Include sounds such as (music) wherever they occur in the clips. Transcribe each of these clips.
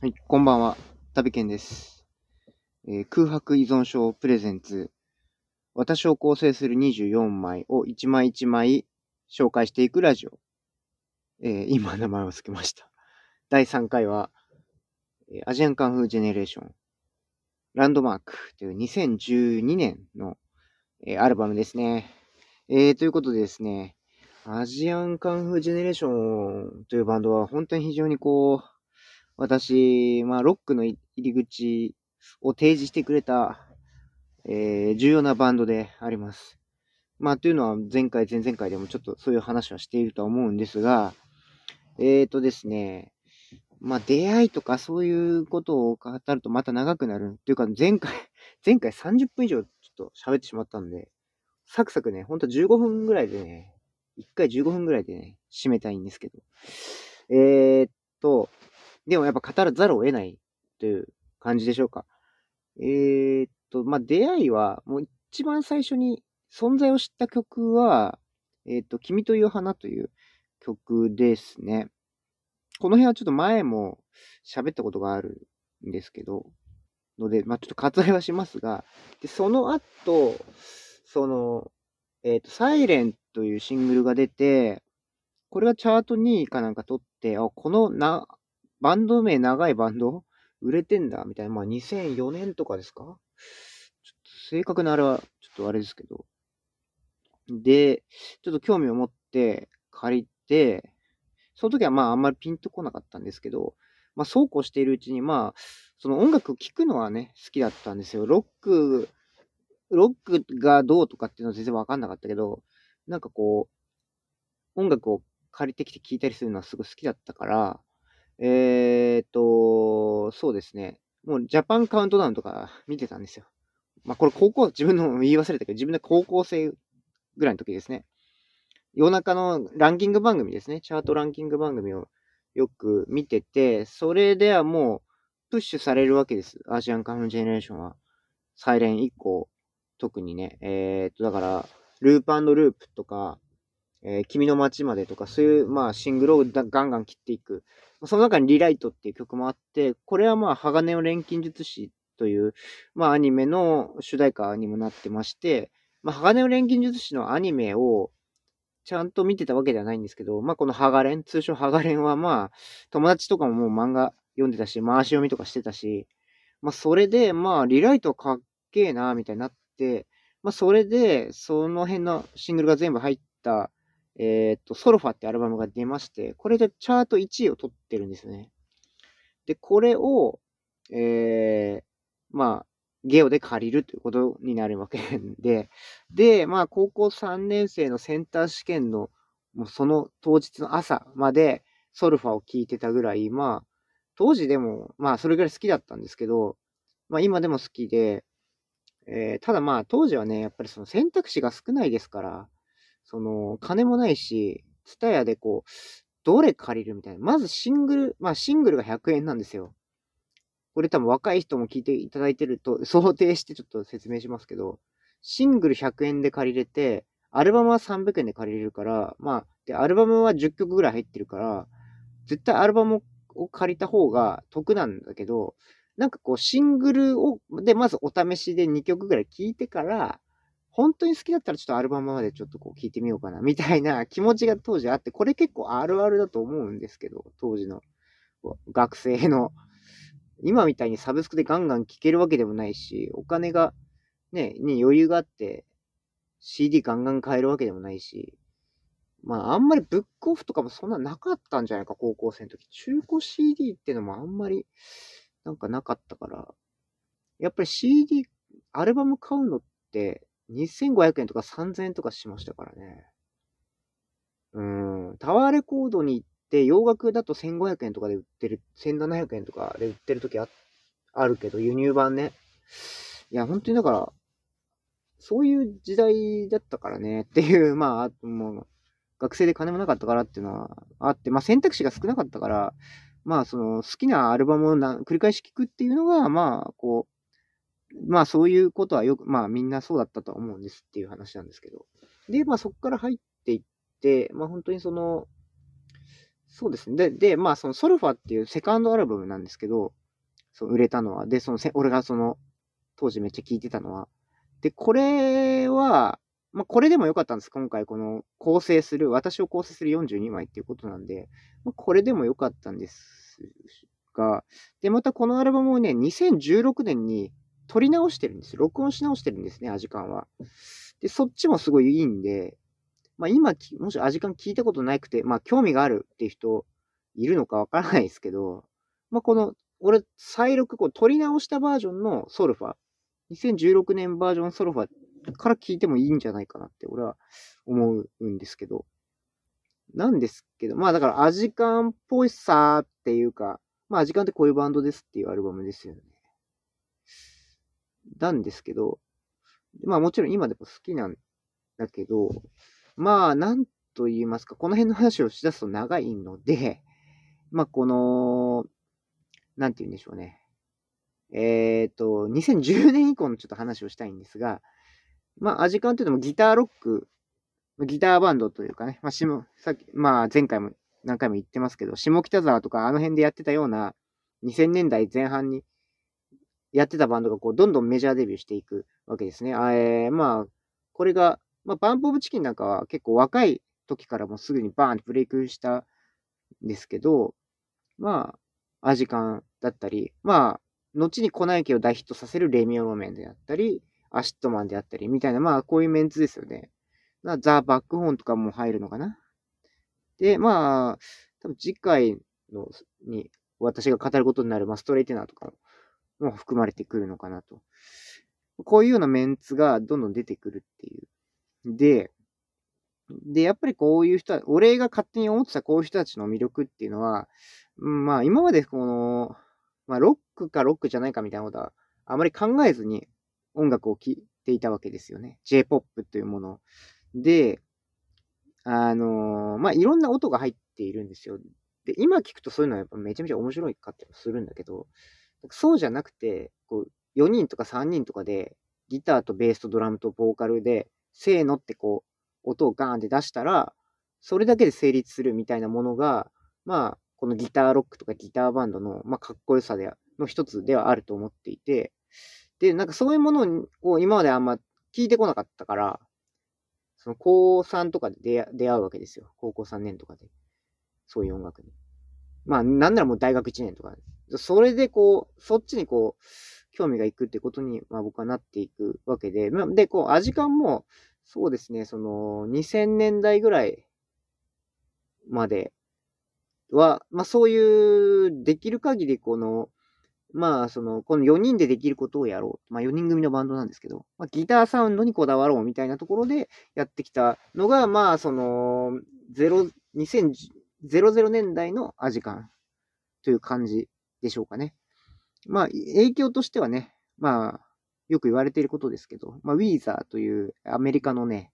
はい、こんばんは。たびけんです、えー、空白依存症プレゼンツ。私を構成する24枚を1枚1枚紹介していくラジオ。えー、今名前を付けました。第3回は、えー、アジアンカンフージェネレーション、ランドマークという2012年の、えアルバムですね。えということでですね、アジアンカンフージェネレーションというバンドは本当に非常にこう、私、まあ、ロックの入り口を提示してくれた、えー、重要なバンドであります。まあ、というのは前回、前々回でもちょっとそういう話はしているとは思うんですが、えっ、ー、とですね、まあ、出会いとかそういうことを語るとまた長くなる。というか、前回、(laughs) 前回30分以上ちょっと喋ってしまったんで、サクサクね、ほんと15分ぐらいでね、1回15分ぐらいでね、締めたいんですけど。えー、っと、でもやっぱ語らざるを得ないという感じでしょうか。えー、っと、まあ、出会いは、もう一番最初に存在を知った曲は、えー、っと、君という花という曲ですね。この辺はちょっと前も喋ったことがあるんですけど、ので、まあ、ちょっと割愛はしますが、で、その後、その、えっ、ー、と、サイレンというシングルが出て、これがチャート2位かなんか取って、あ、このな、バンド名長いバンド売れてんだみたいな。まあ、2004年とかですかちょっと正確なあれは、ちょっとあれですけど。で、ちょっと興味を持って借りて、その時はまああんまりピンとこなかったんですけど、まあそうこうしているうちにまあ、その音楽を聴くのはね、好きだったんですよ。ロック、ロックがどうとかっていうのは全然わかんなかったけど、なんかこう、音楽を借りてきて聴いたりするのはすごい好きだったから、えー、っと、そうですね。もうジャパンカウントダウンとか見てたんですよ。まあこれ高校、自分の言い忘れたけど、自分で高校生ぐらいの時ですね。夜中のランキング番組ですね。チャートランキング番組をよく見てて、それではもうプッシュされるわけです。アジアンカムジェネレーションは。サイレン以降、特にね。えー、っと、だから、ループループとか、えー、君の街までとか、そういう、まあ、シングルをガンガン切っていく。その中にリライトっていう曲もあって、これはまあ、鋼の錬金術師という、まあ、アニメの主題歌にもなってまして、まあ、鋼の錬金術師のアニメを、ちゃんと見てたわけではないんですけど、まあ、このハガレン、通称ハガレンはまあ、友達とかももう漫画読んでたし、回し読みとかしてたし、まあ、それで、まあ、リライトかっけえな、みたいになって、まあ、それで、その辺のシングルが全部入ったえっ、ー、と、ソルファってアルバムが出まして、これでチャート1位を取ってるんですね。で、これを、えー、まあ、ゲオで借りるということになるわけで、で、まあ、高校3年生のセンター試験の、もうその当日の朝まで、ソルファを聴いてたぐらい、まあ、当時でも、まあ、それぐらい好きだったんですけど、まあ、今でも好きで、えー、ただまあ、当時はね、やっぱりその選択肢が少ないですから、その、金もないし、ツタヤでこう、どれ借りるみたいな。まずシングル、まあシングルが100円なんですよ。これ多分若い人も聞いていただいてると、想定してちょっと説明しますけど、シングル100円で借りれて、アルバムは300円で借りれるから、まあ、で、アルバムは10曲ぐらい入ってるから、絶対アルバムを借りた方が得なんだけど、なんかこうシングルを、で、まずお試しで2曲ぐらい聴いてから、本当に好きだったらちょっとアルバムまでちょっとこう聞いてみようかな、みたいな (laughs) 気持ちが当時あって、これ結構あるあるだと思うんですけど、当時の学生の。今みたいにサブスクでガンガン聴けるわけでもないし、お金が、ね、に余裕があって、CD ガンガン買えるわけでもないし、まああんまりブックオフとかもそんななかったんじゃないか、高校生の時。中古 CD ってのもあんまり、なんかなかったから、やっぱり CD、アルバム買うのって、2500円とか3000円とかしましたからね。うん、タワーレコードに行って、洋楽だと1500円とかで売ってる、1700円とかで売ってる時ああるけど、輸入版ね。いや、本当にだから、そういう時代だったからねっていう、(laughs) まあ、もう、学生で金もなかったからっていうのはあって、まあ選択肢が少なかったから、まあその好きなアルバムを繰り返し聴くっていうのが、まあこう、まあそういうことはよく、まあみんなそうだったと思うんですっていう話なんですけど。で、まあそこから入っていって、まあ本当にその、そうですね。で、でまあそのソルファっていうセカンドアルバムなんですけど、その売れたのは。で、そのせ、俺がその、当時めっちゃ聴いてたのは。で、これは、まあこれでもよかったんです。今回この構成する、私を構成する42枚っていうことなんで、まあ、これでもよかったんですが、で、またこのアルバムをね、2016年に撮り直してるんですよ。録音し直してるんですね、アジカンは。で、そっちもすごいいいんで、まあ今、もしアジカン聞いたことなくて、まあ興味があるっていう人いるのかわからないですけど、まあこの、俺、再録、こう、撮り直したバージョンのソルファ、2016年バージョンソルファから聞いてもいいんじゃないかなって俺は思うんですけど。なんですけど、まあだからアジカンっぽいさーっていうか、まあアジカンってこういうバンドですっていうアルバムですよね。たんですけど、まあもちろん今でも好きなんだけど、まあなんと言いますか、この辺の話をしだすと長いので、まあこの、なんて言うんでしょうね。えっ、ー、と、2010年以降のちょっと話をしたいんですが、まあアジカンというのもギターロック、ギターバンドというかね、まあ下、さっき、まあ前回も何回も言ってますけど、下北沢とかあの辺でやってたような2000年代前半にやってたバンドがこうどんどんメジャーデビューしていくわけですね。あえー、まあ、これが、まあ、バンプ・オブ・チキンなんかは結構若い時からもすぐにバーンってブレイクしたんですけど、まあ、アジカンだったり、まあ、後に粉雪を大ヒットさせるレミオロメンであったり、アシットマンであったり、みたいな、まあ、こういうメンツですよね。なザ・バックホーンとかも入るのかな。で、まあ、多分次回のに私が語ることになる、まあ、ストレイテナーとかも含まれてくるのかなと。こういうようなメンツがどんどん出てくるっていう。で、で、やっぱりこういう人は、礼が勝手に思ってたこういう人たちの魅力っていうのは、まあ今までこの、まあロックかロックじゃないかみたいなことはあまり考えずに音楽を聴いていたわけですよね。J-POP というもの。で、あのまあいろんな音が入っているんですよ。で、今聞くとそういうのはやっぱめちゃめちゃ面白いかってもするんだけど、そうじゃなくて、こう、4人とか3人とかで、ギターとベースとドラムとボーカルで、せーのってこう、音をガーンって出したら、それだけで成立するみたいなものが、まあ、このギターロックとかギターバンドの、まあ、かっこよさでの一つではあると思っていて、で、なんかそういうものを今まであんま聞いてこなかったから、その高3とかで出会うわけですよ。高校3年とかで。そういう音楽に。まあ、なんならもう大学1年とか、それでこう、そっちにこう、興味がいくってことに、まあ僕はなっていくわけで、で、こう、アジカンも、そうですね、その、2000年代ぐらいまでは、まあそういう、できる限りこの、まあその、この4人でできることをやろう。まあ4人組のバンドなんですけど、まあギターサウンドにこだわろうみたいなところでやってきたのが、まあその、0、2010 00年代のアジカンという感じでしょうかね。まあ、影響としてはね、まあ、よく言われていることですけど、まあ、ウィーザーというアメリカのね、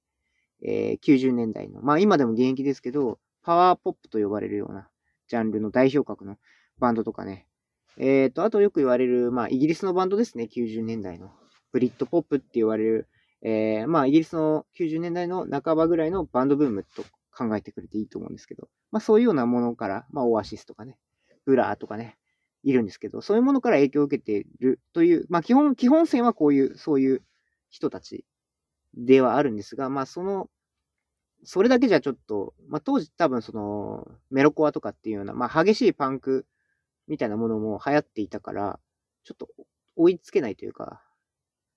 えー、90年代の、まあ今でも現役ですけど、パワーポップと呼ばれるようなジャンルの代表格のバンドとかね。えっ、ー、と、あとよく言われる、まあイギリスのバンドですね、90年代の。ブリッドポップって言われる、えー、まあイギリスの90年代の半ばぐらいのバンドブームと考えてくれていいと思うんですけど、まあそういうようなものから、まあオアシスとかね、ブラーとかね、いるんですけど、そういうものから影響を受けているという、まあ基本、基本線はこういう、そういう人たちではあるんですが、まあその、それだけじゃちょっと、まあ当時多分その、メロコアとかっていうような、まあ激しいパンクみたいなものも流行っていたから、ちょっと追いつけないというか、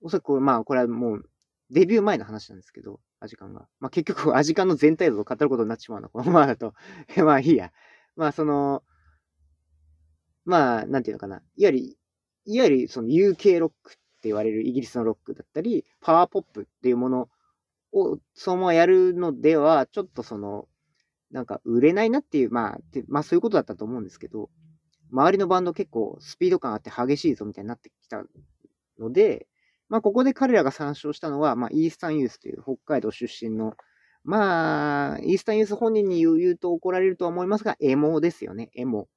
おそらくまあこれはもうデビュー前の話なんですけど、アジカンが。まあ、結局、アジカンの全体像を語ることになっちまうの、この (laughs) ままだと。(laughs) まあ、いいや。まあ、その、まあ、なんていうのかな。いわゆる、いわゆる、その UK ロックって言われるイギリスのロックだったり、パワーポップっていうものを、そのままやるのでは、ちょっとその、なんか売れないなっていう、まあ、まあそういうことだったと思うんですけど、周りのバンド結構スピード感あって激しいぞみたいになってきたので、まあ、ここで彼らが参照したのは、まあ、イースタンユースという北海道出身の、まあ、イースタンユース本人に言うと怒られるとは思いますが、エモですよね、エモ。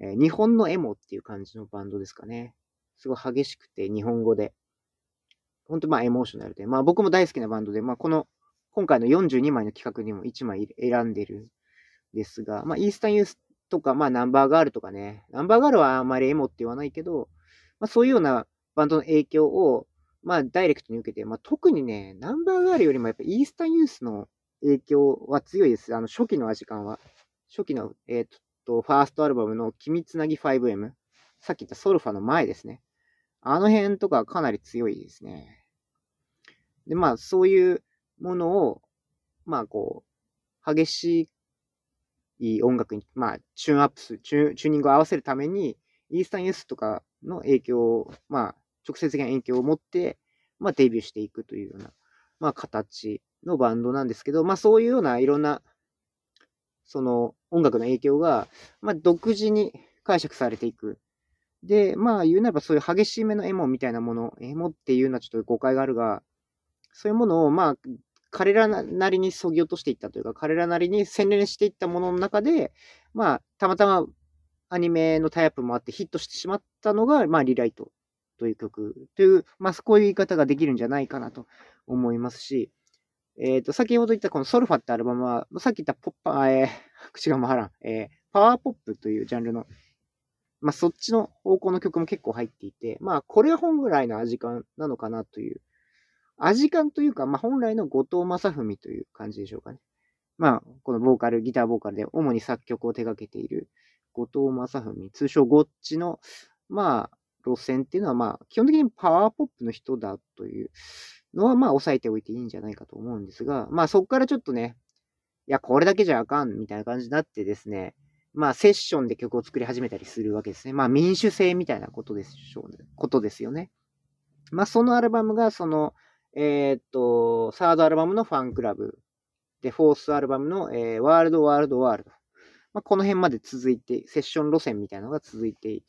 えー、日本のエモっていう感じのバンドですかね。すごい激しくて、日本語で。本当まあ、エモーショナルで。まあ、僕も大好きなバンドで、まあ、この、今回の42枚の企画にも1枚選んでるんですが、まあ、イースタンユースとか、まあ、ナンバーガールとかね、ナンバーガールはあまりエモって言わないけど、まあ、そういうようなバンドの影響を、まあ、ダイレクトに受けて、まあ、特にね、ナンバーガールよりもやっぱイースタンユースの影響は強いです。あの、初期のアジカンは。初期の、えっ、と、ファーストアルバムの君つなぎ 5M。さっき言ったソルファの前ですね。あの辺とかかなり強いですね。で、まあ、そういうものを、まあ、こう、激しい音楽に、まあ、チューンアップする、チューニングを合わせるために、イースタンユースとかの影響を、まあ、直接的な影響を持って、まあ、デビューしていくというような、まあ、形のバンドなんですけど、まあ、そういうようないろんな、その音楽の影響が、まあ、独自に解釈されていく。で、まあ、言うならばそういう激しめのエモみたいなもの、エモっていうのはちょっと誤解があるが、そういうものを、まあ、彼らなりにそぎ落としていったというか、彼らなりに洗練していったものの中で、まあ、たまたまアニメのタイアップもあってヒットしてしまったのが、まあ、リライトという曲という、まあ、こういう言い方ができるんじゃないかなと思いますし、えっ、ー、と、先ほど言ったこのソルファってアルバムは、さっき言ったポッパ、えー、(laughs) 口が回らん、えー、パワーポップというジャンルの、まあ、そっちの方向の曲も結構入っていて、まあ、これは本ぐらいの味感なのかなという、味感というか、まあ、本来の後藤正文という感じでしょうかね。まあ、このボーカル、ギターボーカルで主に作曲を手掛けている後藤正文、通称ゴッチの、まあ、路線っていうのは、まあ、基本的にパワーポップの人だというのは、まあ、押さえておいていいんじゃないかと思うんですが、まあ、そこからちょっとね、いや、これだけじゃあかん、みたいな感じになってですね、まあ、セッションで曲を作り始めたりするわけですね。まあ、民主制みたいなことでしょうね。ことですよね。まあ、そのアルバムが、その、えー、っと、サードアルバムのファンクラブ、で、フォースアルバムの、えー、ワールド、ワールド、ワールド。まあ、この辺まで続いて、セッション路線みたいなのが続いて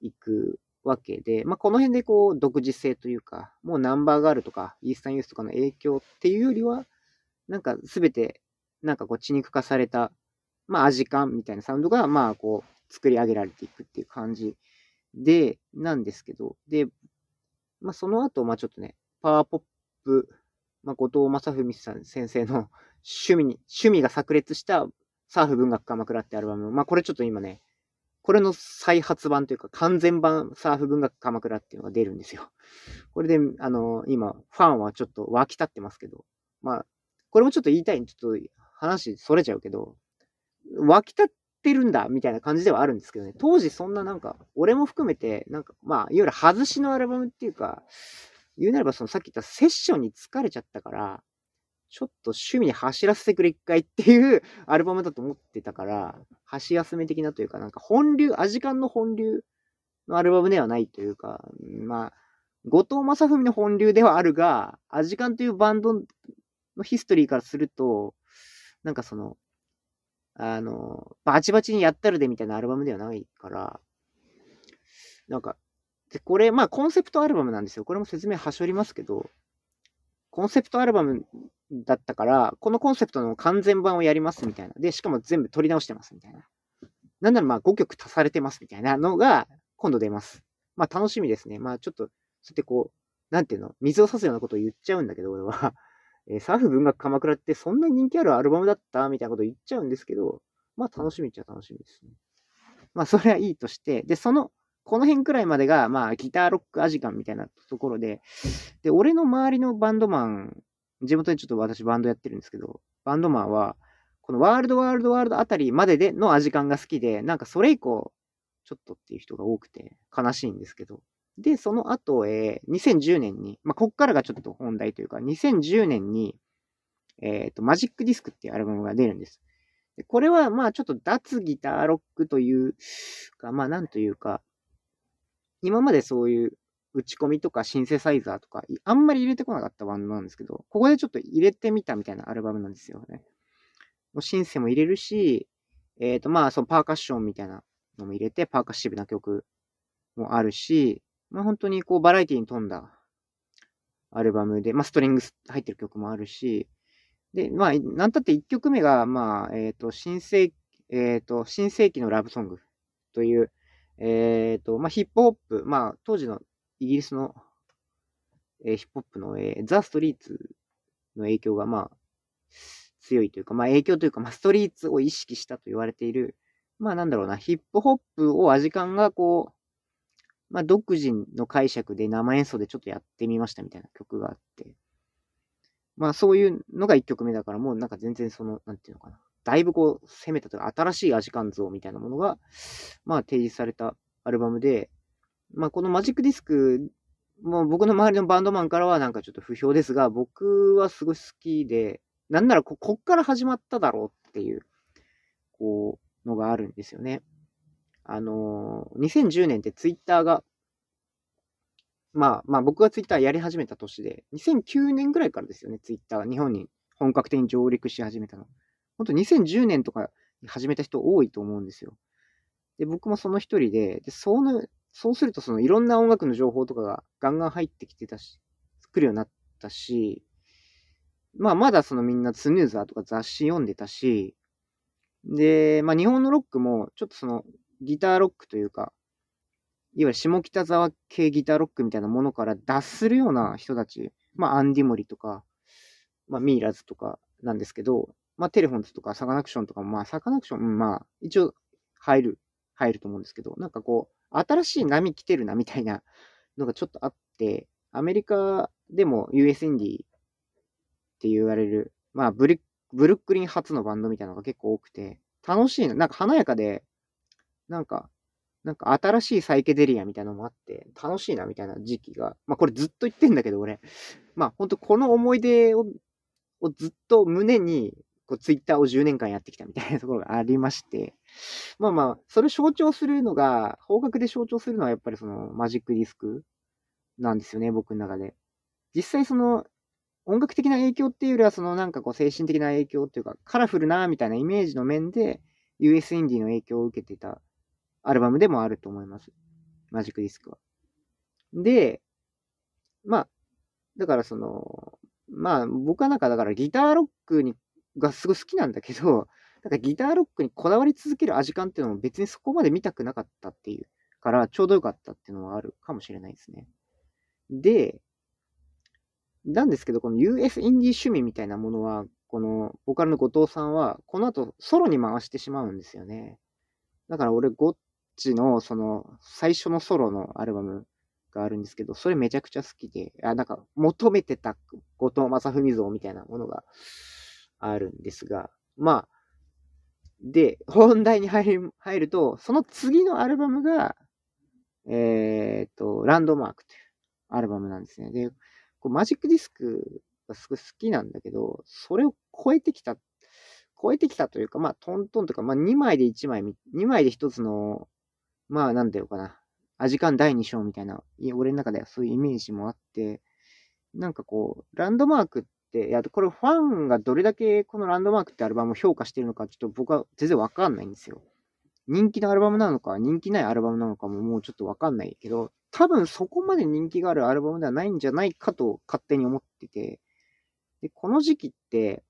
いくわけで、まあ、この辺でこう、独自性というか、もうナンバーガールとか、イースタンユースとかの影響っていうよりは、なんかすべて、なんかこう、血肉化された、まあ、味感みたいなサウンドが、まあ、こう、作り上げられていくっていう感じで、なんですけど、で、まあ、その後、まあ、ちょっとね、パワーポップ、まあ、後藤正文さん先生の趣味に、趣味が炸裂したサーフ文学鎌倉ってアルバム、まあ、これちょっと今ね、これの再発版というか完全版サーフ文学鎌倉っていうのが出るんですよ。これで、あの、今、ファンはちょっと沸き立ってますけど、まあ、これもちょっと言いたいちょっと話それちゃうけど、沸き立ってるんだみたいな感じではあるんですけどね、当時そんななんか、俺も含めて、なんか、まあ、いわゆる外しのアルバムっていうか、言うなればそのさっき言ったセッションに疲れちゃったから、ちょっと趣味に走らせてくれ一回っていう (laughs) アルバムだと思ってたから、箸休め的なというか、なんか本流、アジカンの本流のアルバムではないというか、まあ、後藤正文の本流ではあるが、アジカンというバンドのヒストリーからすると、なんかその、あの、バチバチにやったるでみたいなアルバムではないから、なんか、で、これ、まあコンセプトアルバムなんですよ。これも説明はしょりますけど、コンセプトアルバムだったから、このコンセプトの完全版をやりますみたいな。で、しかも全部取り直してますみたいな。なんならまあ5曲足されてますみたいなのが今度出ます。まあ楽しみですね。まあちょっと、そうやってこう、なんていうの、水を差すようなことを言っちゃうんだけど、俺は。えー、サーフ文学鎌倉ってそんな人気あるアルバムだったみたいなこと言っちゃうんですけど、まあ楽しみっちゃ楽しみですね。まあそれはいいとして、で、そのこの辺くらいまでが、まあ、ギターロックアジカンみたいなところで、で、俺の周りのバンドマン、地元にちょっと私バンドやってるんですけど、バンドマンは、このワールドワールドワールドあたりまででのアジカンが好きで、なんかそれ以降、ちょっとっていう人が多くて悲しいんですけど。で、その後、えー、2010年に、まあ、こっからがちょっと本題というか、2010年に、えっ、ー、と、マジックディスクっていうアルバムが出るんです。でこれは、まあ、ちょっと脱ギターロックというか、まあ、なんというか、今までそういう打ち込みとかシンセサイザーとか、あんまり入れてこなかったバンドなんですけど、ここでちょっと入れてみたみたいなアルバムなんですよね。もうシンセも入れるし、えっ、ー、と、まあ、そのパーカッションみたいなのも入れて、パーカッシブな曲もあるし、まあ、本当にこう、バラエティに富んだアルバムで、まあ、ストリングス入ってる曲もあるし、で、まあ、なんたって1曲目が、まあ、えっ、ー、と、新世、えっ、ー、と、新世紀のラブソングという、えっ、ー、と、まあ、ヒップホップ、まあ、当時のイギリスの、えー、ヒップホップの、えー、ザ・ストリーツの影響が、まあ、強いというか、まあ、影響というか、まあ、ストリーツを意識したと言われている、まあ、なんだろうな、ヒップホップをアジカンが、こう、まあ、独自の解釈で生演奏でちょっとやってみましたみたいな曲があって、まあ、そういうのが1曲目だから、もうなんか全然その、なんていうのかな。だいぶこう、攻めたというか、新しいアジカン像みたいなものが、まあ、提示されたアルバムで、まあ、このマジックディスク、もう僕の周りのバンドマンからはなんかちょっと不評ですが、僕はすごい好きで、なんならこ、こっから始まっただろうっていう、こう、のがあるんですよね。あのー、2010年ってツイッターが、まあまあ僕がツイッターやり始めた年で、2009年ぐらいからですよね、ツイッターが日本に本格的に上陸し始めたの。本当2010年とかに始めた人多いと思うんですよ。で、僕もその一人で、で、その、そうするとそのいろんな音楽の情報とかがガンガン入ってきてたし、作るようになったし、まあまだそのみんなスヌーザーとか雑誌読んでたし、で、まあ日本のロックもちょっとそのギターロックというか、いわゆる下北沢系ギターロックみたいなものから脱するような人たち、まあアンディモリとか、まあミイラズとかなんですけど、まあ、テレフォンズとかサカナクションとかも、まあ、サカナクション、うん、まあ、一応入る、入ると思うんですけど、なんかこう、新しい波来てるなみたいなのがちょっとあって、アメリカでも US n d って言われる、まあブリ、ブルックリン発のバンドみたいなのが結構多くて、楽しいな、なんか華やかで、なんか、なんか新しいサイケデリアみたいなのもあって、楽しいなみたいな時期が、まあこれずっと言ってんだけど俺、まあほんとこの思い出ををずっと胸にこうツイッターを10年間やってきたみたいなところがありまして、まあまあ、それを象徴するのが、方角で象徴するのはやっぱりそのマジックディスクなんですよね、僕の中で。実際その音楽的な影響っていうよりは、そのなんかこう精神的な影響っていうか、カラフルなみたいなイメージの面で、US インディーの影響を受けてたアルバムでもあると思います。マジックディスクは。で、まあ、だからその、まあ僕はなんかだからギターロックにがすごい好きなんだけど、(laughs) なんかギターロックにこだわり続ける味感っていうのも別にそこまで見たくなかったっていうから、ちょうどよかったっていうのはあるかもしれないですね。で、なんですけど、この US インディ趣味みたいなものは、このボカルの後藤さんは、この後ソロに回してしまうんですよね。だから俺、ゴッチのその最初のソロのアルバムがあるんですけど、それめちゃくちゃ好きで、あなんか求めてた後藤正文像みたいなものがあるんですが、まあ、で、(laughs) 本題に入ると、その次のアルバムが、えっ、ー、と、ランドマークというアルバムなんですね。で、こうマジックディスクがすごい好きなんだけど、それを超えてきた、超えてきたというか、まあ、トントンとか、まあ、2枚で1枚、2枚で1つの、まあ、なんだよかな、アジカン第2章みたいな、いや俺の中ではそういうイメージもあって、なんかこう、ランドマークっ、いや、これファンがどれだけこのランドマークってアルバムを評価してるのか、ちょっと僕は全然わかんないんですよ。人気のアルバムなのか、人気ないアルバムなのかももうちょっとわかんないけど、多分そこまで人気があるアルバムではないんじゃないかと勝手に思ってて、で、この時期って、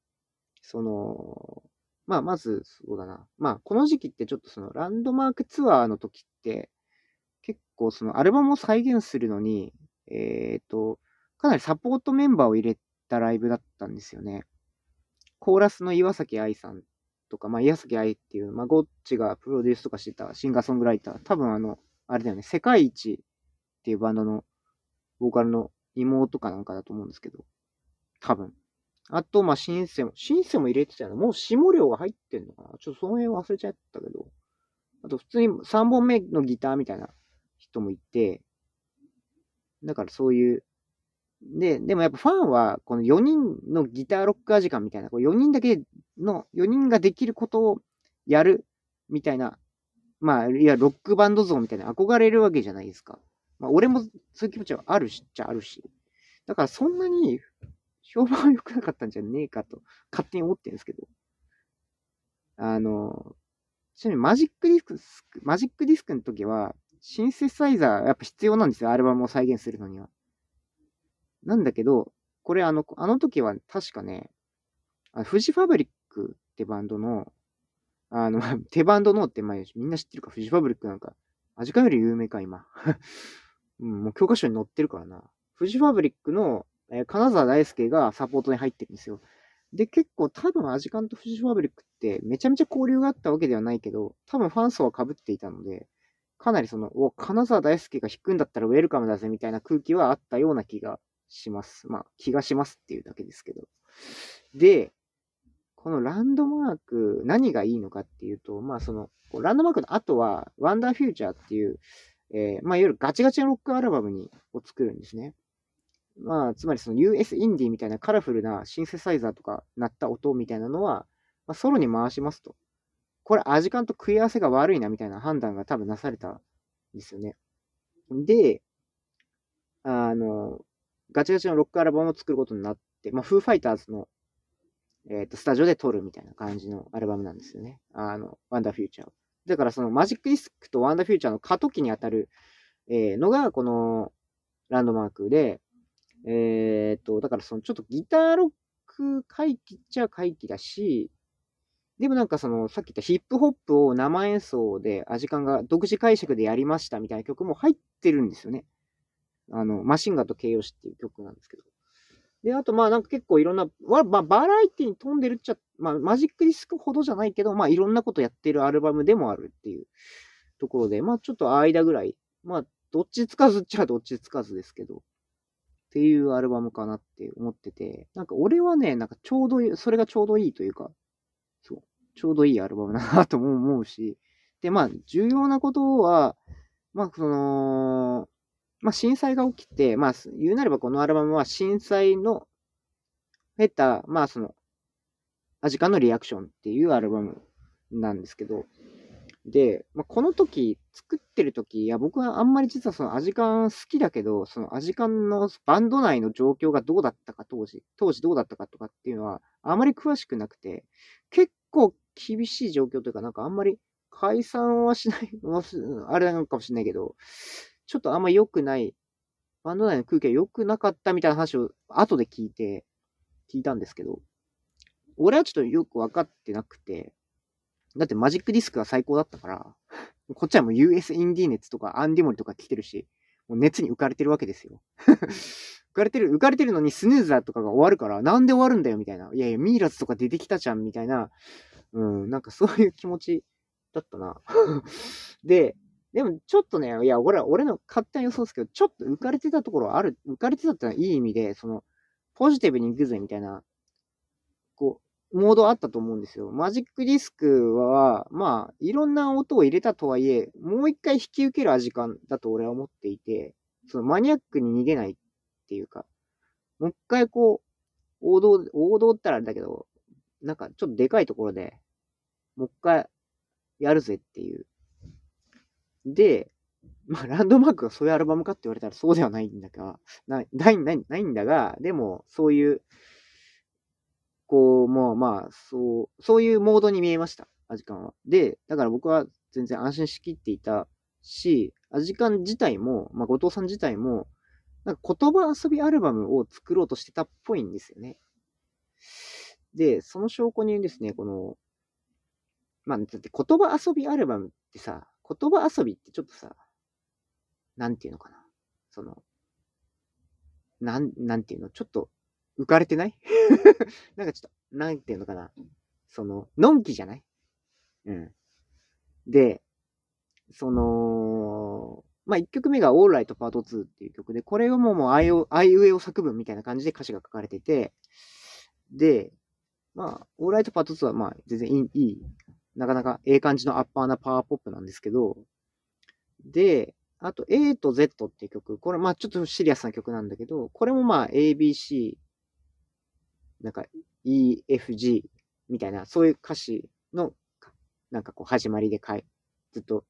その、まあ、まず、そうだな。まあ、この時期ってちょっとそのランドマークツアーの時って、結構そのアルバムを再現するのに、えっ、ー、と、かなりサポートメンバーを入れたライブだったんですよね。コーラスの岩崎愛さんとか、まあ、岩崎愛っていう、まあ、ゴッチがプロデュースとかしてたシンガーソングライター、多分あの、あれだよね、世界一っていうバンドのボーカルの妹かなんかだと思うんですけど、多分。あと、まあ、シンセも、シンセも入れてたよもう下量が入ってんのかなちょっとその辺忘れちゃったけど。あと、普通に3本目のギターみたいな人もいて、だからそういうで、でもやっぱファンは、この4人のギターロッカー時間みたいな、4人だけの、4人ができることをやるみたいな、まあ、いや、ロックバンド像みたいな憧れるわけじゃないですか。まあ、俺もそういう気持ちはあるし、っちゃあるし。だからそんなに評判は良くなかったんじゃねえかと、勝手に思ってるんですけど。あの、ちなみにマジックディスク、マジックディスクの時は、シンセサイザーやっぱ必要なんですよ、アルバムを再現するのには。なんだけど、これあの、あの時は確かね、あ富士ファブリックってバンドの、あの、(laughs) 手バンドのって前みんな知ってるか、富士ファブリックなんか、アジカより有名か、今。(laughs) うん、もう教科書に載ってるからな。富士ファブリックの、えー、金沢大輔がサポートに入ってるんですよ。で、結構多分アジカンと富士ファブリックってめちゃめちゃ交流があったわけではないけど、多分ファン層は被っていたので、かなりその、お、金沢大輔が弾くんだったらウェルカムだぜみたいな空気はあったような気がします。まあ、気がしますっていうだけですけど。で、このランドマーク、何がいいのかっていうと、まあ、その、ランドマークの後は、ワンダーフューチャーっていう、えー、まあ、いわゆるガチガチのロックアルバムにを作るんですね。まあ、つまりその US インディみたいなカラフルなシンセサイザーとか鳴った音みたいなのは、まあ、ソロに回しますと。これ、味感と食い合わせが悪いなみたいな判断が多分なされたんですよね。で、あの、ガチガチのロックアルバムを作ることになって、まあ、フーファイターズの、えっ、ー、と、スタジオで撮るみたいな感じのアルバムなんですよね。あの、ワンダーフューチャーを。だからそのマジックディスクとワンダーフューチャーの過渡期にあたる、えー、のが、このランドマークで、えっ、ー、と、だからそのちょっとギターロック回帰っちゃ回帰だし、でもなんかその、さっき言ったヒップホップを生演奏で、アジカンが独自解釈でやりましたみたいな曲も入ってるんですよね。あの、マシンガと形容詞っていう曲なんですけど。で、あと、まあなんか結構いろんな、まあ、バラエティに飛んでるっちゃ、まあマジックディスクほどじゃないけど、まあいろんなことやってるアルバムでもあるっていうところで、まあちょっと間ぐらい、まあどっちつかずっちゃどっちつかずですけど、っていうアルバムかなって思ってて、なんか俺はね、なんかちょうどいい、それがちょうどいいというか、そう、ちょうどいいアルバムだなとも思うし、で、まあ重要なことは、まあその、まあ、震災が起きて、まあ、言うなればこのアルバムは震災の、得た、まあ、その、アジカンのリアクションっていうアルバムなんですけど、で、まあ、この時、作ってる時、いや、僕はあんまり実はそのアジカン好きだけど、そのアジカンのバンド内の状況がどうだったか、当時、当時どうだったかとかっていうのは、あまり詳しくなくて、結構厳しい状況というか、なんかあんまり解散はしない、(laughs) あれなのかもしれないけど、ちょっとあんま良くない、バンド内の空気が良くなかったみたいな話を後で聞いて、聞いたんですけど、俺はちょっとよく分かってなくて、だってマジックディスクが最高だったから、こっちはもう US インディー熱とかアンディモリとか来てるし、もう熱に浮かれてるわけですよ。(laughs) 浮かれてる、浮かれてるのにスヌーザーとかが終わるから、なんで終わるんだよみたいな。いやいや、ミイラズとか出てきたじゃんみたいな。うん、なんかそういう気持ちだったな。(laughs) で、でも、ちょっとね、いや、俺は、俺の勝手な予想ですけど、ちょっと浮かれてたところある、浮かれてたってのはいい意味で、その、ポジティブに行くぜ、みたいな、こう、モードあったと思うんですよ。マジックディスクは、まあ、いろんな音を入れたとはいえ、もう一回引き受ける味感だと俺は思っていて、そのマニアックに逃げないっていうか、もう一回こう、王道、王道ったらあれだけど、なんかちょっとでかいところで、もう一回やるぜっていうで、まあ、ランドマークがそういうアルバムかって言われたらそうではないんだが、ない、ない、ないんだが、でも、そういう、こう、もう、まあ、そう、そういうモードに見えました、アジカンは。で、だから僕は全然安心しきっていたし、アジカン自体も、まあ、後藤さん自体も、なんか言葉遊びアルバムを作ろうとしてたっぽいんですよね。で、その証拠にですね、この、まあ、だって言葉遊びアルバムってさ、言葉遊びってちょっとさ、なんていうのかな。その、なん、なんていうのちょっと浮かれてない (laughs) なんかちょっと、なんていうのかな。その、のんきじゃないうん。で、その、まあ、1曲目が All Right Part 2っていう曲で、これをもうもうあいうえお作文みたいな感じで歌詞が書かれてて、で、まあ、All Right Part 2はまあ、全然いいいいなかなかええ感じのアッパーなパワーポップなんですけど、で、あと A と Z っていう曲、これまあちょっとシリアスな曲なんだけど、これもまあ ABC、なんか EFG みたいな、そういう歌詞の、なんかこう始まりでかい、ずっと、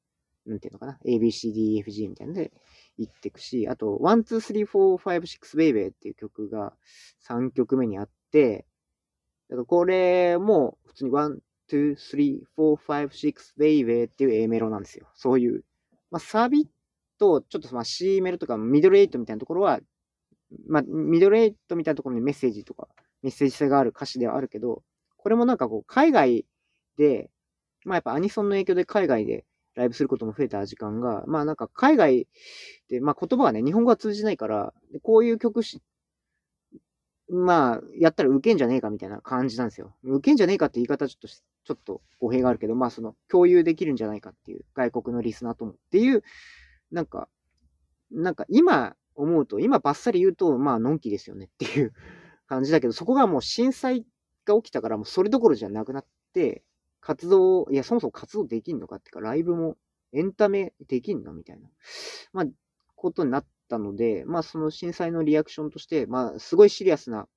なんていうのかな、ABCDEFG みたいなので言ってくし、あと、1,2,3,4,5,6 b a b y っていう曲が3曲目にあって、だからこれも普通に1、2, 3, 4, 5, 6, way, way っていう A メロなんですよ。そういう。まあ、サビと、ちょっとまあ C メロとかミドルエイトみたいなところは、まあ、ミドルエイトみたいなところにメッセージとか、メッセージ性がある歌詞ではあるけど、これもなんかこう、海外で、まあやっぱアニソンの影響で海外でライブすることも増えた時間が、まあなんか海外で、まあ言葉がね、日本語は通じないから、こういう曲し、まあ、やったらウケんじゃねえかみたいな感じなんですよ。ウケんじゃねえかって言い方ちょっとちょっと語弊があるけど、まあその共有できるんじゃないかっていう、外国のリスナーともっていう、なんか、なんか今思うと、今バッサリ言うと、まあのんきですよねっていう (laughs) 感じだけど、そこがもう震災が起きたから、もうそれどころじゃなくなって、活動、いや、そもそも活動できんのかっていうか、ライブもエンタメできんのみたいな、まあ、ことになったので、まあその震災のリアクションとして、まあすごいシリアスな、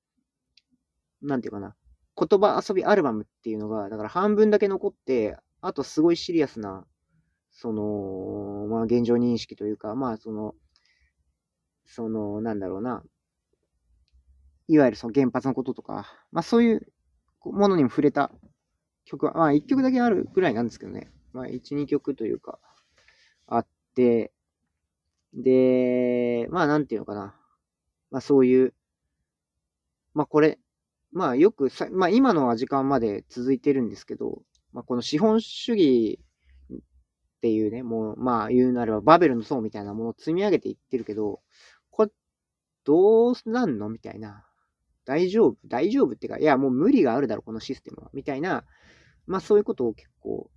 なんていうかな、言葉遊びアルバムっていうのが、だから半分だけ残って、あとすごいシリアスな、その、まあ現状認識というか、まあその、その、なんだろうな、いわゆるその原発のこととか、まあそういうものにも触れた曲は、まあ一曲だけあるぐらいなんですけどね、まあ一、二曲というか、あって、で、まあなんていうのかな、まあそういう、まあこれ、まあよくさ、まあ今のは時間まで続いてるんですけど、まあこの資本主義っていうね、もうまあ言うなればバベルの層みたいなものを積み上げていってるけど、これどうなんのみたいな。大丈夫大丈夫ってか、いやもう無理があるだろ、このシステムは。みたいな、まあそういうことを結構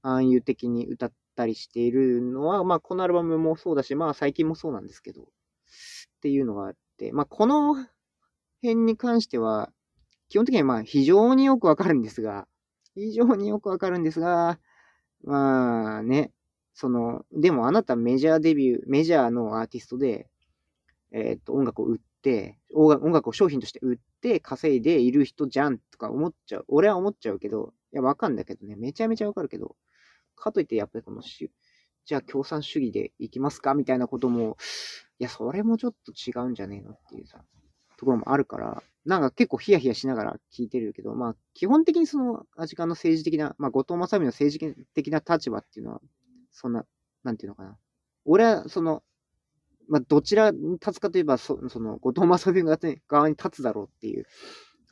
暗喩的に歌ったりしているのは、まあこのアルバムもそうだし、まあ最近もそうなんですけど、っていうのがあって、まあこの辺に関しては、基本的にはまあ非常によくわかるんですが、非常によくわかるんですが、まあね、その、でもあなたメジャーデビュー、メジャーのアーティストで、えー、っと、音楽を売って、音楽を商品として売って稼いでいる人じゃんとか思っちゃう。俺は思っちゃうけど、いや、わかんだけどね、めちゃめちゃわかるけど、かといってやっぱりこのし、じゃあ共産主義でいきますかみたいなことも、いや、それもちょっと違うんじゃねえのっていうさ、ところもあるから、なんか結構ヒヤヒヤしながら聞いてるけど、まあ、基本的にそのアジカンの政治的な、まあ、後藤正美の政治的な立場っていうのは、そんな、なんていうのかな。俺は、その、まあ、どちらに立つかといえば、そその、後藤正美側に立つだろうっていう、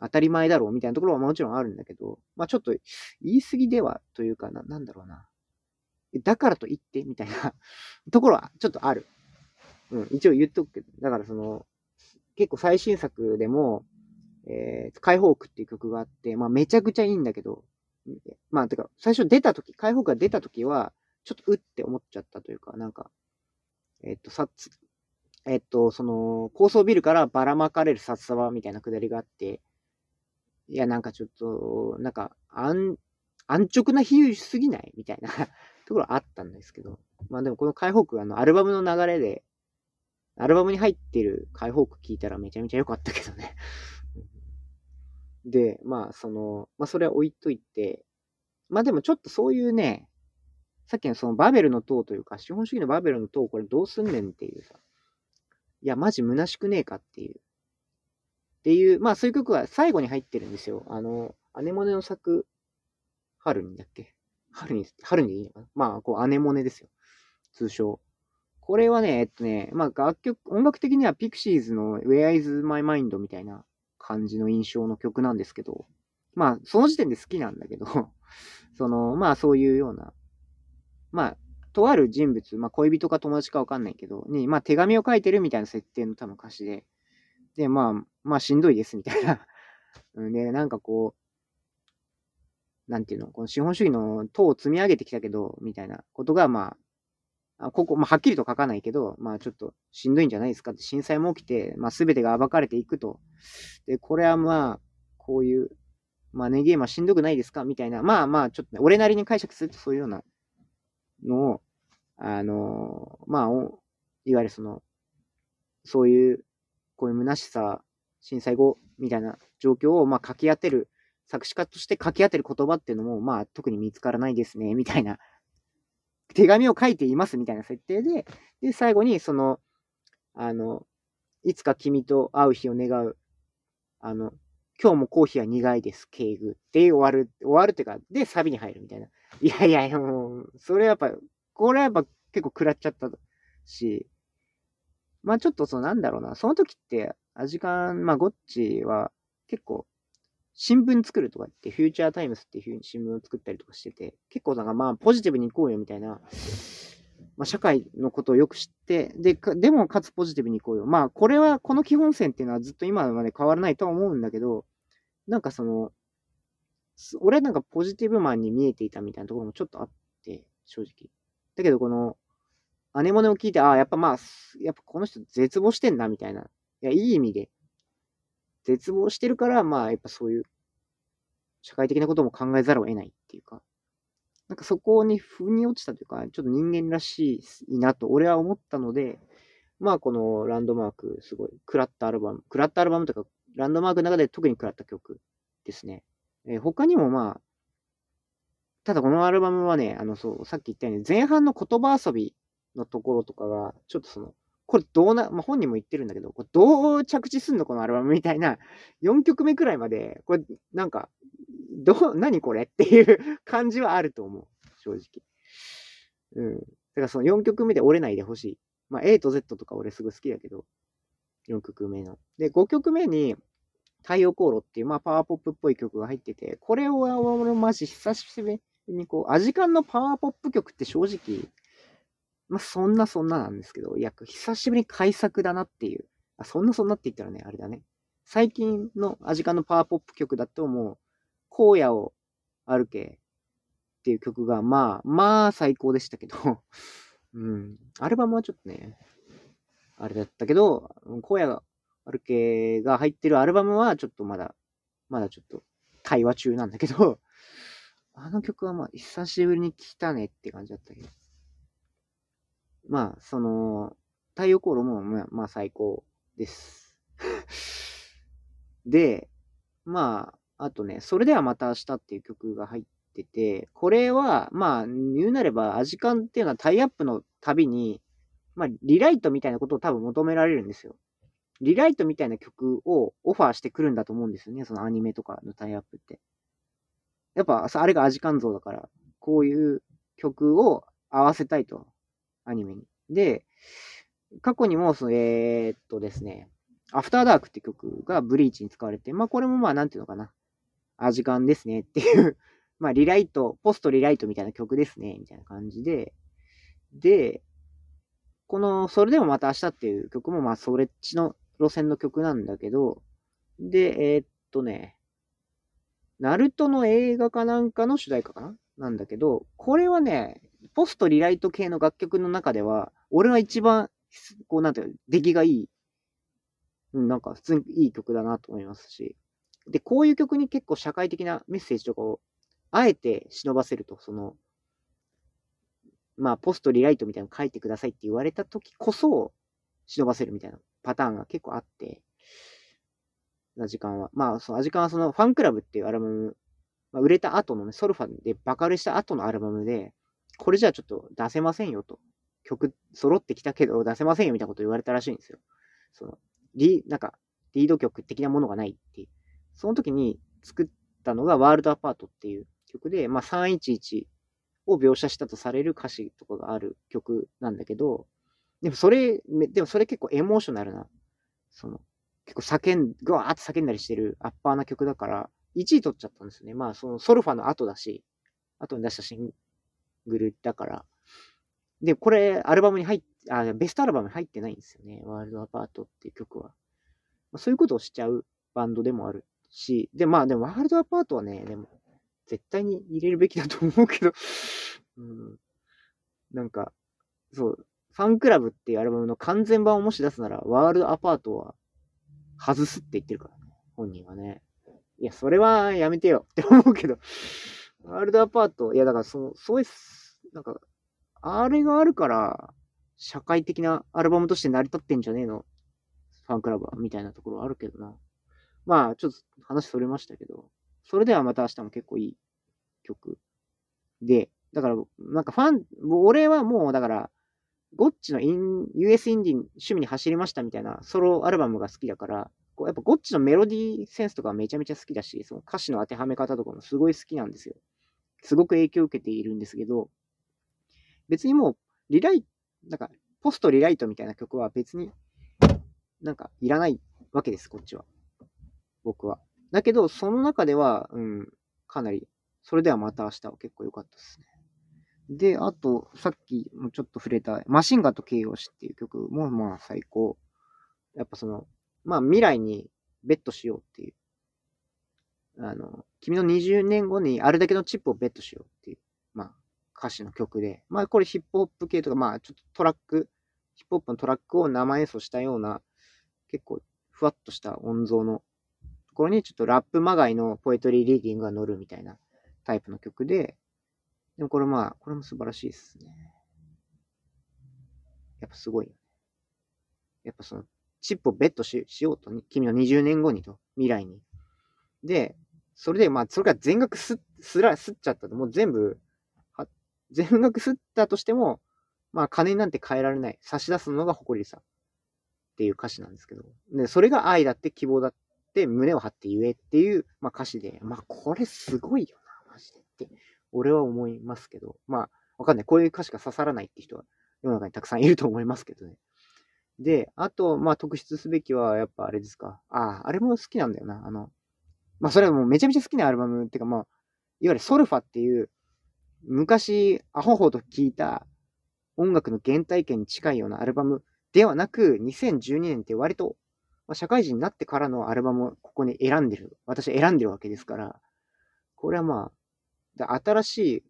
当たり前だろうみたいなところはもちろんあるんだけど、まあ、ちょっと言い過ぎではというかな、なんだろうな。だからと言ってみたいな (laughs) ところはちょっとある。うん、一応言っとくけど、だからその、結構最新作でも、えー、解放区っていう曲があって、まあめちゃくちゃいいんだけど、まあてか、最初出た時、解放区が出た時は、ちょっとうって思っちゃったというか、なんか、えっ、ー、と、さえっ、ー、と、その、高層ビルからばらまかれる札束みたいなくだりがあって、いや、なんかちょっと、なんか、あん、安直な比喩しすぎないみたいな (laughs) ところあったんですけど。まあでもこの解放区、あの、アルバムの流れで、アルバムに入ってる解放区聞いたらめちゃめちゃ良かったけどねで、まあ、その、まあ、それは置いといて、まあでもちょっとそういうね、さっきのそのバベルの塔というか、資本主義のバベルの塔、これどうすんねんっていうさ、いや、マジ虚しくねえかっていう。っていう、まあそういう曲は最後に入ってるんですよ。あの、アネモネの作、春にだっけ春に、春にいいのかなまあ、こう、アネモネですよ。通称。これはね、えっとね、まあ楽曲、音楽的にはピクシーズの Where is my mind みたいな感じの印象の曲なんですけど、まあ、その時点で好きなんだけど (laughs) その、まあそういうような、まあ、とある人物、まあ恋人か友達かわかんないけど、に、まあ手紙を書いてるみたいな設定の多分歌詞で、で、まあ、まあしんどいですみたいな (laughs) で、なんかこう、なんていうの、この資本主義の塔を積み上げてきたけど、みたいなことが、まあ、ここ、まあ、はっきりと書かないけど、まあ、ちょっとしんどいんじゃないですかって、震災も起きて、まあ、全てが暴かれていくと。で、これはまあ、こういう、まあ、ネゲーマーしんどくないですかみたいな、まあまあ、ちょっと、ね、俺なりに解釈するとそういうようなのを、あのー、まあいわゆるその、そういう、こういう虚しさ、震災後みたいな状況を、まあ、書き当てる、作詞家として書き当てる言葉っていうのも、まあ、特に見つからないですね、みたいな手紙を書いていますみたいな設定で、で、最後に、その、あの、いつか君と会う日を願う、あの、今日もコーヒーは苦いです、敬具で、終わる、終わるっていうか、で、サビに入るみたいな。いやいやいや、もう、それやっぱ、これはやっぱ結構食らっちゃったし、まあちょっとそのなんだろうな、その時って、アジカン、まあゴッチは結構新聞作るとか言って、フューチャータイムスっていう新聞を作ったりとかしてて、結構なんかまあポジティブに行こうよみたいな、まあ、社会のことをよく知って、で、でもかつポジティブに行こうよ。まあこれは、この基本線っていうのはずっと今まで変わらないとは思うんだけど、なんかその、俺なんかポジティブマンに見えていたみたいなところもちょっとあって、正直。だけどこの、姉もねを聞いて、ああ、やっぱまあ、やっぱこの人絶望してんなみたいな。いや、いい意味で。絶望してるから、まあ、やっぱそういう、社会的なことも考えざるを得ないっていうか、なんかそこに腑に落ちたというか、ちょっと人間らしいなと、俺は思ったので、まあ、このランドマーク、すごい、クらったアルバム、クらったアルバムとか、ランドマークの中で特に食らった曲ですね。えー、他にもまあ、ただこのアルバムはね、あの、そう、さっき言ったように、前半の言葉遊びのところとかが、ちょっとその、これどうな、まあ、本人も言ってるんだけど、これどう着地すんのこのアルバムみたいな、4曲目くらいまで、これ、なんか、どう、何これっていう感じはあると思う。正直。うん。だからその4曲目で折れないでほしい。まあ、A と Z とか俺すごい好きだけど、4曲目の。で、5曲目に、太陽航路っていう、まあ、パワーポップっぽい曲が入ってて、これを俺マジ久しぶりにこう、アジカンのパワーポップ曲って正直、まあ、そんなそんななんですけど、いや、久しぶりに改作だなっていう。あ、そんなそんなって言ったらね、あれだね。最近のアジカのパワーポップ曲だともう、荒野を歩けっていう曲が、まあ、まあ最高でしたけど (laughs) うん、アルバムはちょっとね、あれだったけど、荒野歩けが入ってるアルバムはちょっとまだ、まだちょっと対話中なんだけどあの曲はまあ久しぶりに聴いたねって感じだったけど。まあ、その、太陽光炉も、まあ、まあ、最高です。(laughs) で、まあ、あとね、それではまた明日っていう曲が入ってて、これは、まあ、言うなれば、アジカンっていうのはタイアップのたびに、まあ、リライトみたいなことを多分求められるんですよ。リライトみたいな曲をオファーしてくるんだと思うんですよね、そのアニメとかのタイアップって。やっぱ、あれがアジカン像だから、こういう曲を合わせたいとアニメに。で、過去にもえー、っとですね、アフターダークって曲がブリーチに使われて、まあこれもまあなんていうのかな。アジカンですねっていう (laughs) まあリライト、ポストリライトみたいな曲ですね、みたいな感じで。で、この、それでもまた明日っていう曲もまあそれっちの路線の曲なんだけど、で、えー、っとね、ナルトの映画かなんかの主題歌かななんだけど、これはね、ポストリライト系の楽曲の中では、俺は一番、こう、なんていうの、出来がいい、うん、なんか普通にいい曲だなと思いますし。で、こういう曲に結構社会的なメッセージとかを、あえて忍ばせると、その、まあ、ポストリライトみたいなの書いてくださいって言われた時こそ、忍ばせるみたいなパターンが結構あって、な時間は。まあ、そのアジカンはそのファンクラブっていうアルバムまあ、売れた後のね、ソルファでバカ売れした後のアルバムで、これじゃあちょっと出せませんよと。曲揃ってきたけど出せませんよみたいなこと言われたらしいんですよ。その、リ、なんか、リード曲的なものがないっていう。その時に作ったのがワールドアパートっていう曲で、まあ311を描写したとされる歌詞とかがある曲なんだけど、でもそれ、でもそれ結構エモーショナルな、その、結構叫ん、ぐわーって叫んだりしてるアッパーな曲だから、1位取っちゃったんですね。まあ、そのソルファの後だし、後に出したシングルだから。で、これ、アルバムに入って、あ、ベストアルバムに入ってないんですよね。ワールドアパートっていう曲は。まあ、そういうことをしちゃうバンドでもあるし、で、まあ、でもワールドアパートはね、でも、絶対に入れるべきだと思うけど (laughs) うん、なんか、そう、ファンクラブっていうアルバムの完全版をもし出すなら、ワールドアパートは外すって言ってるからね、本人はね。いや、それはやめてよって思うけど、ワールドアパート、いや、だからその、そういう、なんか、あれがあるから、社会的なアルバムとして成り立ってんじゃねえのファンクラブは、みたいなところあるけどな。まあ、ちょっと話それましたけど、それではまた明日も結構いい曲で、だから、なんかファン、俺はもう、だから、ゴッチのイン US インディン趣味に走りましたみたいなソロアルバムが好きだから、こうやっぱゴッチのメロディーセンスとかめちゃめちゃ好きだし、その歌詞の当てはめ方とかもすごい好きなんですよ。すごく影響を受けているんですけど、別にもう、リライ、なんか、ポストリライトみたいな曲は別になんかいらないわけです、こっちは。僕は。だけど、その中では、うん、かなり、それではまた明日は結構良かったですね。で、あと、さっきもちょっと触れた、マシンガと形容詞っていう曲も、まあ最高。やっぱその、まあ未来にベットしようっていう。あの、君の20年後にあれだけのチップをベットしようっていう、まあ歌詞の曲で、まあこれヒップホップ系とか、まあちょっとトラック、ヒップホップのトラックを生演奏したような、結構ふわっとした音像のところにちょっとラップまがいのポエトリーリーディングが乗るみたいなタイプの曲で、でもこれまあ、これも素晴らしいですね。やっぱすごいよね。やっぱそのチップをベットしようと、ね、君の20年後にと、未来に。で、それで、まあ、それが全額す、すら、すっちゃったと、もう全部、全額すったとしても、まあ、金なんて変えられない。差し出すのが誇りさ。っていう歌詞なんですけど。で、それが愛だって希望だって胸を張って言えっていう、まあ、歌詞で、まあ、これすごいよな、マジでって、俺は思いますけど、まあ、わかんない。こういう歌詞が刺さらないって人は世の中にたくさんいると思いますけどね。で、あと、まあ、特筆すべきは、やっぱあれですか。ああ、あれも好きなんだよな。あの、まあ、それはもうめちゃめちゃ好きなアルバムっていうか、まあ、いわゆるソルファっていう、昔、アホホと聞いた音楽の原体験に近いようなアルバムではなく、2012年って割と、まあ、社会人になってからのアルバムをここに選んでる。私選んでるわけですから、これはまあ、新しい、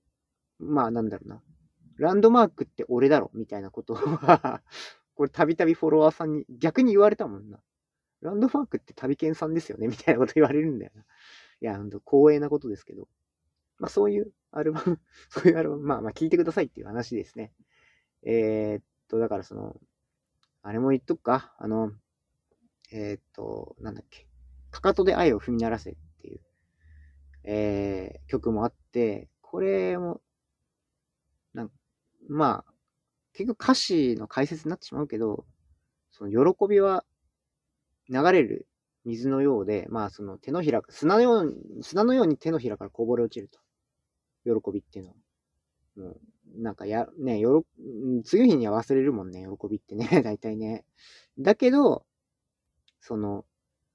まあなんだろうな。ランドマークって俺だろ、みたいなことはこれたびたびフォロワーさんに逆に言われたもんな。ランドマークって旅券さんですよね (laughs) みたいなこと言われるんだよな。いや、ほんと光栄なことですけど。まあそういうアルバム (laughs) そういうアルバム、まあまあ聞いてくださいっていう話ですね。えー、っと、だからその、あれも言っとくか。あの、えー、っと、なんだっけ。かかとで愛を踏み鳴らせっていう、えー、曲もあって、これも、なんまあ、結局歌詞の解説になってしまうけど、その喜びは流れる水のようで、まあその手のひら、砂のように、砂のように手のひらからこぼれ落ちると。喜びっていうのは。もう、なんかや、ね、よろ、次の日には忘れるもんね、喜びってね、(laughs) 大体ね。だけど、その、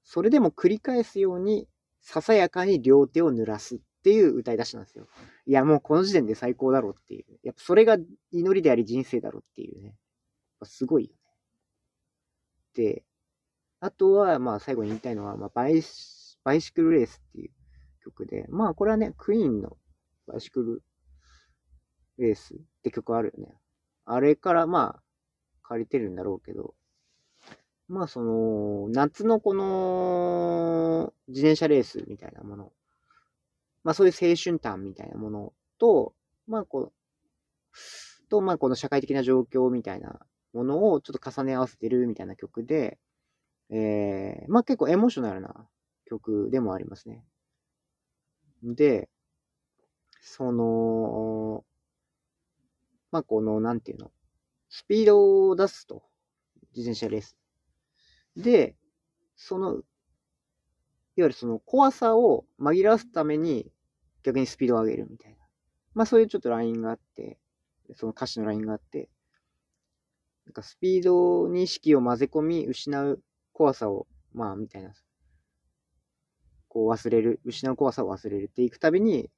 それでも繰り返すように、ささやかに両手を濡らすっっていう歌い出しなんですよ。いや、もうこの時点で最高だろうっていう。やっぱそれが祈りであり人生だろうっていうね。すごいよね。で、あとは、まあ最後に言いたいのは、まあバイシ、バイシクルレースっていう曲で、まあこれはね、クイーンのバイシクルレースって曲あるよね。あれからまあ借りてるんだろうけど、まあその、夏のこの自転車レースみたいなものまあそういう青春感みたいなものと、まあこう、と、まあこの社会的な状況みたいなものをちょっと重ね合わせてるみたいな曲で、えー、まあ結構エモーショナルな曲でもありますね。で、その、まあこの、なんていうの、スピードを出すと、自転車レース。で、その、いわゆるその怖さを紛らわすために、逆にスピードを上げるみたいな。まあそういうちょっとラインがあって、その歌詞のラインがあって、なんかスピードに意識を混ぜ込み、失う怖さを、まあみたいな、こう忘れる、失う怖さを忘れるっていくたびに、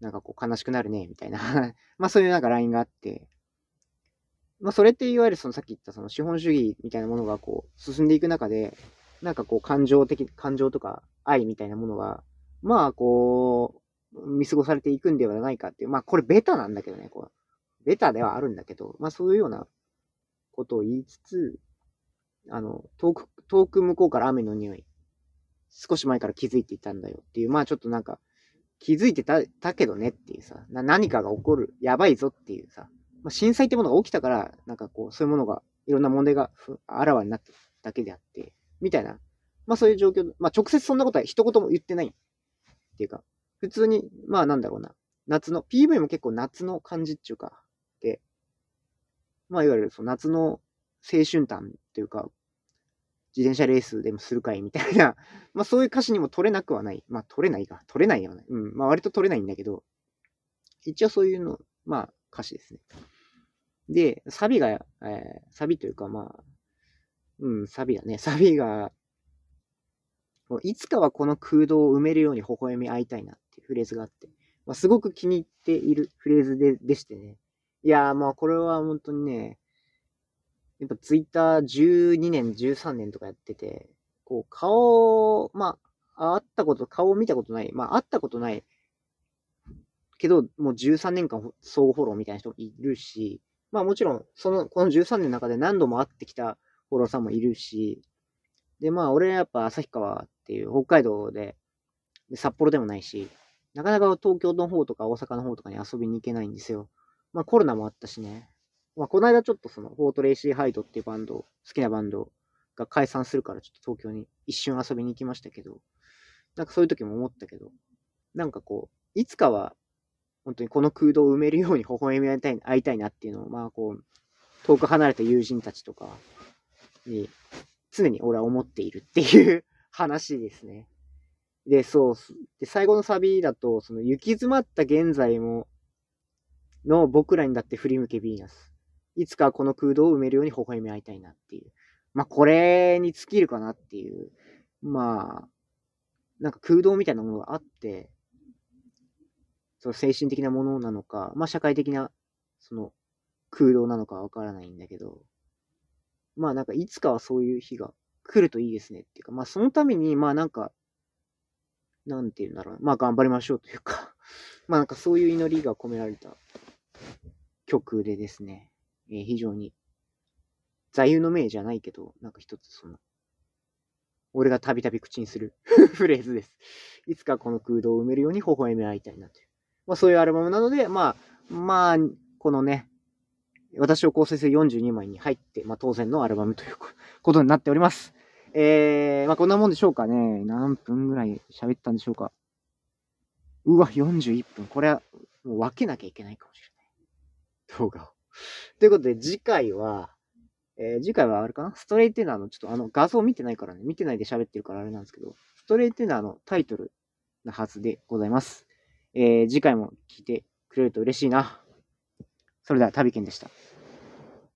なんかこう悲しくなるね、みたいな (laughs) まあそういうなんかラインがあって、まあそれっていわゆるそのさっき言ったその資本主義みたいなものがこう進んでいく中で、なんかこう感情的、感情とか愛みたいなものが、まあこう、見過ごされていくんではないかっていう。まあ、これベタなんだけどね、こう。ベタではあるんだけど、まあ、そういうようなことを言いつつ、あの、遠く、遠く向こうから雨の匂い、少し前から気づいていたんだよっていう、まあちょっとなんか、気づいてた、たけどねっていうさ、な、何かが起こる、やばいぞっていうさ、まあ、震災ってものが起きたから、なんかこう、そういうものが、いろんな問題があらわになっただけであって、みたいな、まあそういう状況、まあ直接そんなことは一言も言ってないっていうか、普通に、まあなんだろうな、夏の、PV も結構夏の感じっていうか、で、まあいわゆるその夏の青春譚というか、自転車レースでもするかいみたいな、(laughs) まあそういう歌詞にも取れなくはない。まあ取れないか。取れないよね。うん。まあ割と取れないんだけど、一応そういうの、まあ歌詞ですね。で、サビが、えー、サビというかまあ、うん、サビだね。(laughs) サビが、いつかはこの空洞を埋めるように微笑み合いたいなっっていうフレーズがあって、まあ、すごく気に入っているフレーズででしてね。いやー、まあこれは本当にね、やっぱツイッター12年、13年とかやってて、こう顔、まあ、会ったこと、顔を見たことない、まあ会ったことないけど、もう13年間相互フォローみたいな人もいるし、まあもちろん、その、この13年の中で何度も会ってきたフォローさんもいるし、で、まあ俺やっぱ旭川っていう北海道で札幌でもないし、なかなか東京の方とか大阪の方とかに遊びに行けないんですよ。まあコロナもあったしね。まあこの間ちょっとその、フォートレイシーハイドっていうバンド、好きなバンドが解散するからちょっと東京に一瞬遊びに行きましたけど、なんかそういう時も思ったけど、なんかこう、いつかは本当にこの空洞を埋めるように微笑み合いたい会いたいなっていうのを、まあこう、遠く離れた友人たちとかに常に俺は思っているっていう話ですね。で、そう、で、最後のサビだと、その、行き詰まった現在も、の僕らにだって振り向けヴィーナス。いつかこの空洞を埋めるように微笑み合いたいなっていう。まあ、これに尽きるかなっていう。まあ、なんか空洞みたいなものがあって、その精神的なものなのか、まあ、社会的な、その、空洞なのかわからないんだけど、まあなんかいつかはそういう日が来るといいですねっていうか、まあそのために、まあなんかなんて言うんだろうまあ頑張りましょうというか (laughs) まあなんかそういう祈りが込められた曲でですね、えー、非常に座右の銘じゃないけど、なんか一つその、俺がたびたび口にする (laughs) フレーズです。いつかこの空洞を埋めるように微笑み合いたいなという。まあそういうアルバムなので、まあ、まあ、このね、私を構成する42枚に入って、まあ当然のアルバムということになっております。えー、まあこんなもんでしょうかね。何分ぐらい喋ったんでしょうか。うわ、41分。これは、もう分けなきゃいけないかもしれない。動画を。ということで、次回は、えー、次回はあれかなストレイテナーの、ちょっとあの、画像見てないからね、見てないで喋ってるからあれなんですけど、ストレイテナーのタイトルなはずでございます。えー、次回も聞いてくれると嬉しいな。それでは、旅券でした。